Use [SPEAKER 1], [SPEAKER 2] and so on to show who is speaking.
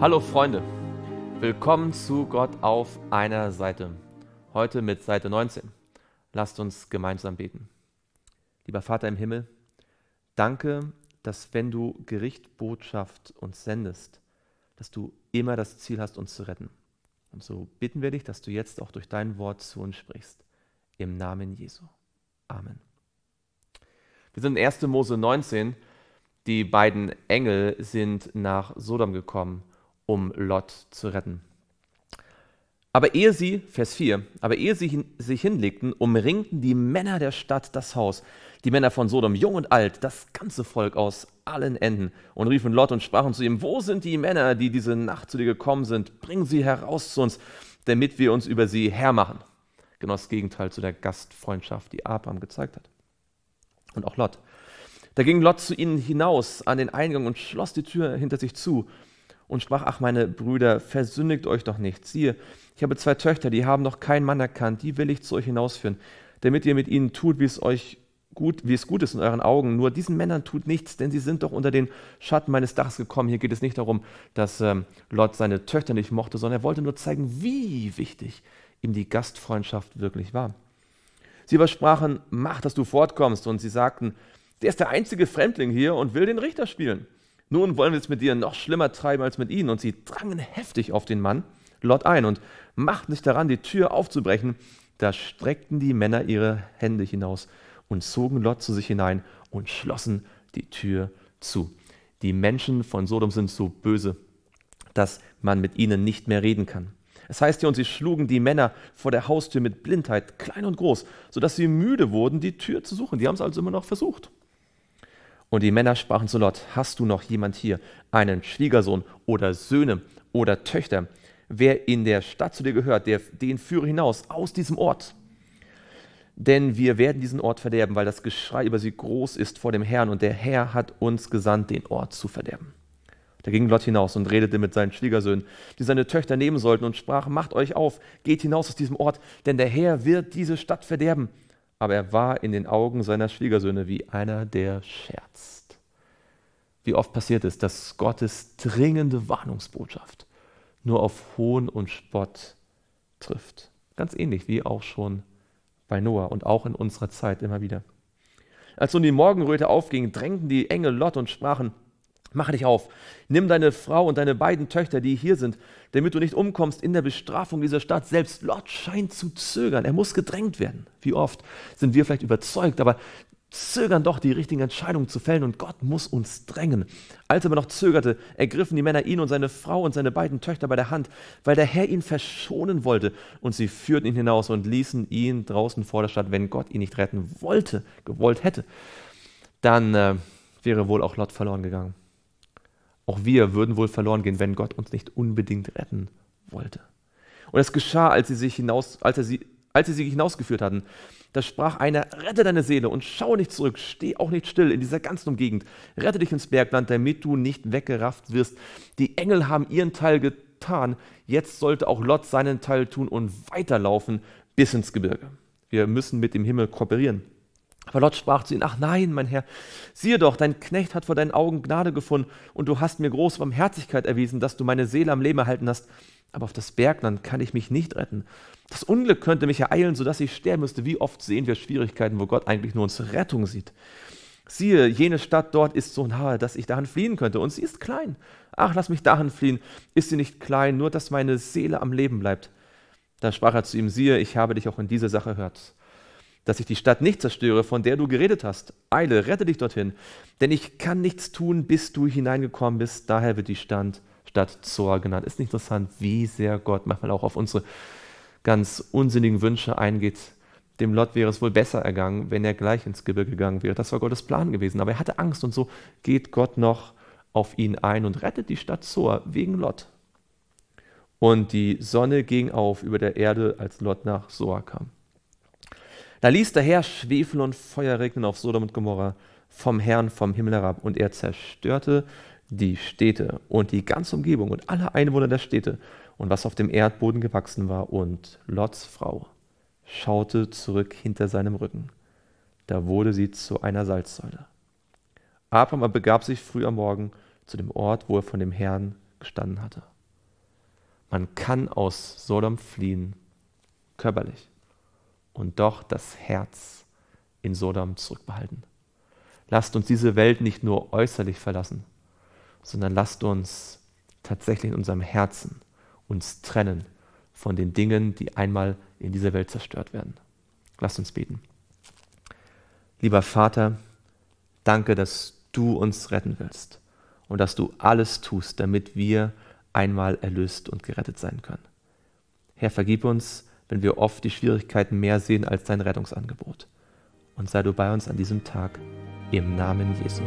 [SPEAKER 1] Hallo Freunde, willkommen zu Gott auf einer Seite. Heute mit Seite 19. Lasst uns gemeinsam beten. Lieber Vater im Himmel, danke, dass wenn du Gericht, Botschaft uns sendest, dass du immer das Ziel hast, uns zu retten. Und so bitten wir dich, dass du jetzt auch durch dein Wort zu uns sprichst. Im Namen Jesu. Amen. Wir sind in 1. Mose 19. Die beiden Engel sind nach Sodom gekommen um Lot zu retten. Aber ehe sie, Vers 4, aber ehe sie hin, sich hinlegten, umringten die Männer der Stadt das Haus, die Männer von Sodom, jung und alt, das ganze Volk aus allen Enden, und riefen Lot und sprachen zu ihm, wo sind die Männer, die diese Nacht zu dir gekommen sind? Bring sie heraus zu uns, damit wir uns über sie hermachen. Genau das Gegenteil zu der Gastfreundschaft, die Abraham gezeigt hat. Und auch Lot. Da ging Lot zu ihnen hinaus an den Eingang und schloss die Tür hinter sich zu und sprach, ach meine Brüder, versündigt euch doch nicht. Siehe, ich habe zwei Töchter, die haben noch keinen Mann erkannt, die will ich zu euch hinausführen, damit ihr mit ihnen tut, wie es euch gut, wie es gut ist in euren Augen. Nur diesen Männern tut nichts, denn sie sind doch unter den Schatten meines Dachs gekommen. Hier geht es nicht darum, dass ähm, Lot seine Töchter nicht mochte, sondern er wollte nur zeigen, wie wichtig ihm die Gastfreundschaft wirklich war. Sie versprachen, mach, dass du fortkommst, und sie sagten, der ist der einzige Fremdling hier und will den Richter spielen. Nun wollen wir es mit dir noch schlimmer treiben als mit ihnen. Und sie drangen heftig auf den Mann Lot ein und machten sich daran, die Tür aufzubrechen. Da streckten die Männer ihre Hände hinaus und zogen Lot zu sich hinein und schlossen die Tür zu. Die Menschen von Sodom sind so böse, dass man mit ihnen nicht mehr reden kann. Es heißt hier, und sie schlugen die Männer vor der Haustür mit Blindheit, klein und groß, sodass sie müde wurden, die Tür zu suchen. Die haben es also immer noch versucht. Und die Männer sprachen zu Lot, hast du noch jemand hier, einen Schwiegersohn oder Söhne oder Töchter? Wer in der Stadt zu dir gehört, der, den führe hinaus aus diesem Ort. Denn wir werden diesen Ort verderben, weil das Geschrei über sie groß ist vor dem Herrn und der Herr hat uns gesandt, den Ort zu verderben. Da ging Lot hinaus und redete mit seinen Schwiegersöhnen, die seine Töchter nehmen sollten, und sprach: Macht euch auf, geht hinaus aus diesem Ort, denn der Herr wird diese Stadt verderben aber er war in den Augen seiner Schwiegersöhne wie einer, der scherzt. Wie oft passiert es, dass Gottes dringende Warnungsbotschaft nur auf Hohn und Spott trifft. Ganz ähnlich wie auch schon bei Noah und auch in unserer Zeit immer wieder. Als nun die Morgenröte aufging, drängten die Engel Lot und sprachen, Mache dich auf, nimm deine Frau und deine beiden Töchter, die hier sind, damit du nicht umkommst in der Bestrafung dieser Stadt. Selbst Lot scheint zu zögern, er muss gedrängt werden. Wie oft sind wir vielleicht überzeugt, aber zögern doch, die richtigen Entscheidungen zu fällen und Gott muss uns drängen. Als er aber noch zögerte, ergriffen die Männer ihn und seine Frau und seine beiden Töchter bei der Hand, weil der Herr ihn verschonen wollte und sie führten ihn hinaus und ließen ihn draußen vor der Stadt, wenn Gott ihn nicht retten wollte, gewollt hätte, dann äh, wäre wohl auch Lot verloren gegangen. Auch wir würden wohl verloren gehen, wenn Gott uns nicht unbedingt retten wollte. Und es geschah, als, sie sich hinaus, als, er sie, als sie sich hinausgeführt hatten. Da sprach einer, rette deine Seele und schaue nicht zurück, steh auch nicht still in dieser ganzen Umgegend. Rette dich ins Bergland, damit du nicht weggerafft wirst. Die Engel haben ihren Teil getan, jetzt sollte auch Lot seinen Teil tun und weiterlaufen bis ins Gebirge. Wir müssen mit dem Himmel kooperieren. Aber Lot sprach zu ihm, ach nein, mein Herr, siehe doch, dein Knecht hat vor deinen Augen Gnade gefunden und du hast mir große Barmherzigkeit erwiesen, dass du meine Seele am Leben erhalten hast. Aber auf das Bergland kann ich mich nicht retten. Das Unglück könnte mich ereilen, sodass ich sterben müsste. Wie oft sehen wir Schwierigkeiten, wo Gott eigentlich nur uns Rettung sieht. Siehe, jene Stadt dort ist so nahe, dass ich dahin fliehen könnte, und sie ist klein. Ach, lass mich dahin fliehen. Ist sie nicht klein, nur dass meine Seele am Leben bleibt? Da sprach er zu ihm, siehe, ich habe dich auch in dieser Sache gehört dass ich die Stadt nicht zerstöre, von der du geredet hast. Eile, rette dich dorthin, denn ich kann nichts tun, bis du hineingekommen bist. Daher wird die Stand, Stadt Zoar genannt. Ist nicht interessant, wie sehr Gott manchmal auch auf unsere ganz unsinnigen Wünsche eingeht. Dem Lot wäre es wohl besser ergangen, wenn er gleich ins Gebirge gegangen wäre. Das war Gottes Plan gewesen. Aber er hatte Angst und so geht Gott noch auf ihn ein und rettet die Stadt Zoar wegen Lot. Und die Sonne ging auf über der Erde, als Lot nach Zoar kam. Da ließ der Herr Schwefel und Feuer regnen auf Sodom und Gomorra vom Herrn vom Himmel herab und er zerstörte die Städte und die ganze Umgebung und alle Einwohner der Städte und was auf dem Erdboden gewachsen war. Und Lots Frau schaute zurück hinter seinem Rücken. Da wurde sie zu einer Salzsäule. Abraham begab sich früh am Morgen zu dem Ort, wo er von dem Herrn gestanden hatte. Man kann aus Sodom fliehen, körperlich und doch das Herz in Sodom zurückbehalten. Lasst uns diese Welt nicht nur äußerlich verlassen, sondern lasst uns tatsächlich in unserem Herzen uns trennen von den Dingen, die einmal in dieser Welt zerstört werden. Lasst uns beten. Lieber Vater, danke, dass du uns retten willst und dass du alles tust, damit wir einmal erlöst und gerettet sein können. Herr, vergib uns, wenn wir oft die Schwierigkeiten mehr sehen als dein Rettungsangebot. Und sei du bei uns an diesem Tag, im Namen Jesu.